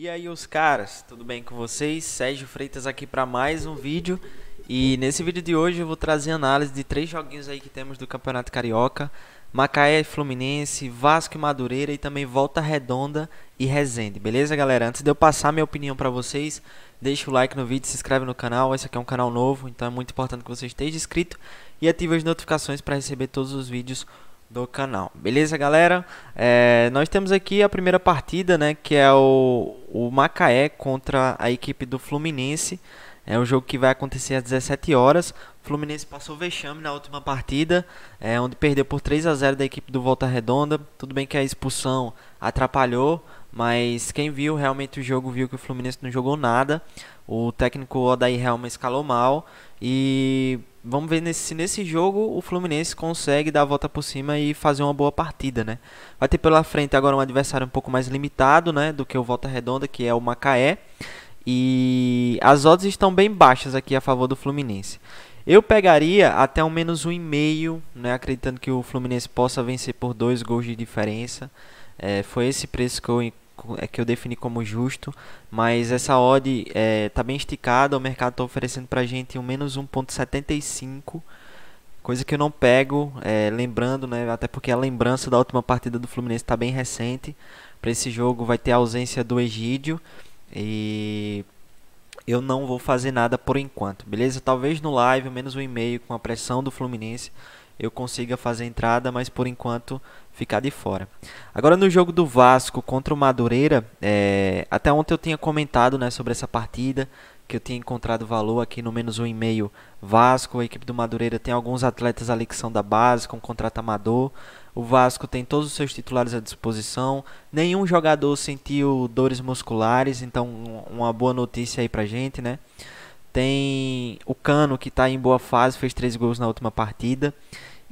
E aí, os caras, tudo bem com vocês? Sérgio Freitas aqui para mais um vídeo. E nesse vídeo de hoje eu vou trazer análise de três joguinhos aí que temos do Campeonato Carioca: Macaé, Fluminense, Vasco e Madureira e também Volta Redonda e Resende. Beleza, galera? Antes de eu passar minha opinião para vocês, deixa o like no vídeo, se inscreve no canal. Esse aqui é um canal novo, então é muito importante que você esteja inscrito e ative as notificações para receber todos os vídeos do canal. Beleza, galera? É, nós temos aqui a primeira partida, né, que é o, o Macaé contra a equipe do Fluminense. É um jogo que vai acontecer às 17 horas. O Fluminense passou vexame na última partida, é, onde perdeu por 3 a 0 da equipe do Volta Redonda. Tudo bem que a expulsão atrapalhou, mas quem viu realmente o jogo viu que o Fluminense não jogou nada. O técnico Odair Helma escalou mal e vamos ver se nesse jogo o Fluminense consegue dar a volta por cima e fazer uma boa partida, né? Vai ter pela frente agora um adversário um pouco mais limitado, né, do que o Volta Redonda, que é o Macaé. E as odds estão bem baixas aqui a favor do Fluminense. Eu pegaria até um menos um e meio, né, acreditando que o Fluminense possa vencer por dois gols de diferença. É, foi esse preço que eu é que eu defini como justo, mas essa odd está é, bem esticada, o mercado está oferecendo para a gente um menos 1.75, coisa que eu não pego, é, lembrando, né, até porque a lembrança da última partida do Fluminense está bem recente, para esse jogo vai ter a ausência do Egídio, e eu não vou fazer nada por enquanto, beleza? Talvez no live, menos um e-mail com a pressão do Fluminense, eu consiga fazer entrada, mas por enquanto ficar de fora. Agora no jogo do Vasco contra o Madureira, é, até ontem eu tinha comentado né, sobre essa partida, que eu tinha encontrado valor aqui no menos um e meio Vasco, a equipe do Madureira tem alguns atletas ali que são da base, com contrato amador. O Vasco tem todos os seus titulares à disposição. Nenhum jogador sentiu dores musculares, então uma boa notícia aí pra gente, né? Tem o Cano que está em boa fase, fez três gols na última partida.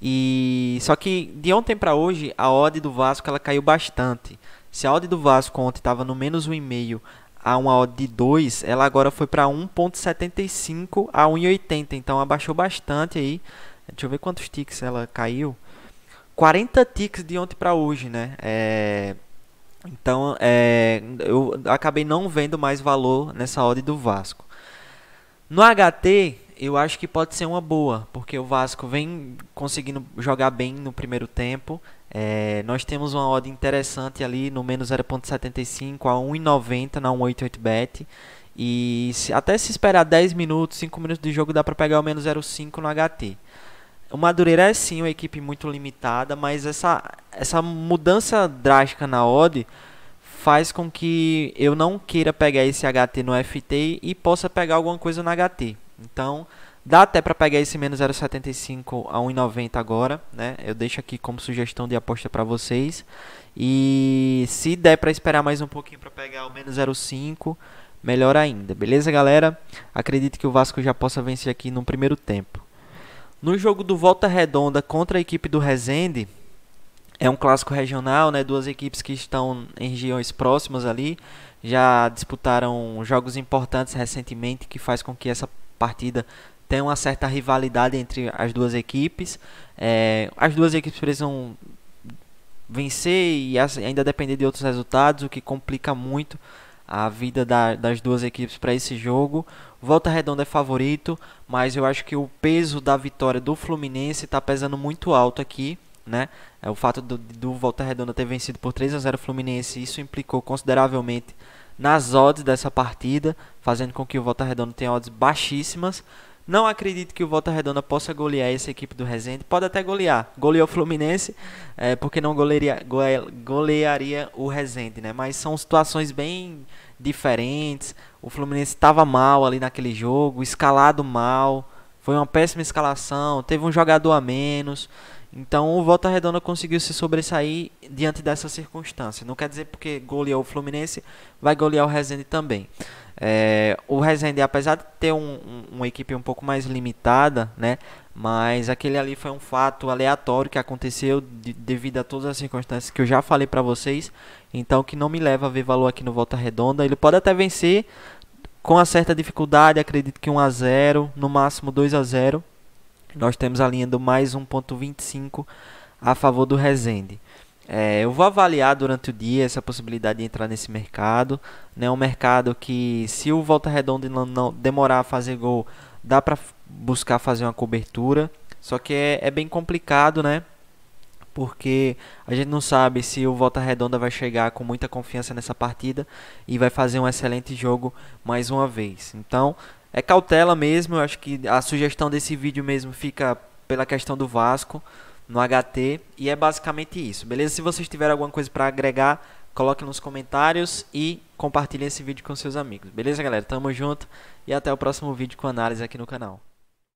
E só que de ontem para hoje a odd do Vasco ela caiu bastante. Se a odd do Vasco ontem estava no menos 1,5 a uma odd de 2, ela agora foi para 1.75 a 1.80, então abaixou bastante aí. Deixa eu ver quantos ticks ela caiu. 40 ticks de ontem para hoje, né? É... Então, é... eu acabei não vendo mais valor nessa odd do Vasco. No HT, eu acho que pode ser uma boa, porque o Vasco vem conseguindo jogar bem no primeiro tempo. É, nós temos uma odd interessante ali no menos 0.75 a 1,90 na 188bet. E se, até se esperar 10 minutos, 5 minutos de jogo, dá para pegar o menos 0,5 no HT. O Madureira é sim uma equipe muito limitada, mas essa, essa mudança drástica na odd faz com que eu não queira pegar esse HT no FT e possa pegar alguma coisa no HT. Então, dá até para pegar esse menos 0,75 a 1,90 agora, né? Eu deixo aqui como sugestão de aposta para vocês. E se der para esperar mais um pouquinho para pegar o menos 0,5, melhor ainda. Beleza, galera? Acredito que o Vasco já possa vencer aqui no primeiro tempo. No jogo do Volta Redonda contra a equipe do Resende, é um clássico regional, né? Duas equipes que estão em regiões próximas ali, já disputaram jogos importantes recentemente, que faz com que essa partida tem uma certa rivalidade entre as duas equipes. É, as duas equipes precisam vencer e ainda depender de outros resultados, o que complica muito a vida da, das duas equipes para esse jogo. Volta Redonda é favorito, mas eu acho que o peso da vitória do Fluminense está pesando muito alto aqui. Né? É, o fato do, do Volta Redonda ter vencido por 3 a 0 o Fluminense, isso implicou consideravelmente nas odds dessa partida, fazendo com que o Volta Redonda tenha odds baixíssimas. Não acredito que o Volta Redonda possa golear essa equipe do Resende. Pode até golear. Goleou o Fluminense, é, porque não golearia, golearia o Resende, né? Mas são situações bem diferentes. O Fluminense estava mal ali naquele jogo, escalado mal. Foi uma péssima escalação, teve um jogador a menos. Então o Volta Redonda conseguiu se sobressair diante dessa circunstância. Não quer dizer porque goleou o Fluminense, vai golear o Resende também. É, o Resende, apesar de ter um, um, uma equipe um pouco mais limitada, né, mas aquele ali foi um fato aleatório que aconteceu de, devido a todas as circunstâncias que eu já falei para vocês. Então que não me leva a ver valor aqui no Volta Redonda. Ele pode até vencer com uma certa dificuldade, acredito que 1 a 0, no máximo 2 a 0, nós temos a linha do mais 1,25 a favor do Resende. É, eu vou avaliar durante o dia essa possibilidade de entrar nesse mercado. É né? um mercado que, se o Volta Redonda não, não demorar a fazer gol, dá para buscar fazer uma cobertura. Só que é, é, bem complicado, né? Porque a gente não sabe se o Volta Redonda vai chegar com muita confiança nessa partida e vai fazer um excelente jogo mais uma vez. Então, é cautela mesmo. Eu acho que a sugestão desse vídeo mesmo fica pela questão do Vasco no HT e é basicamente isso, beleza? Se vocês tiverem alguma coisa para agregar, coloque nos comentários e compartilhe esse vídeo com seus amigos, beleza, galera? Tamo junto e até o próximo vídeo com análise aqui no canal.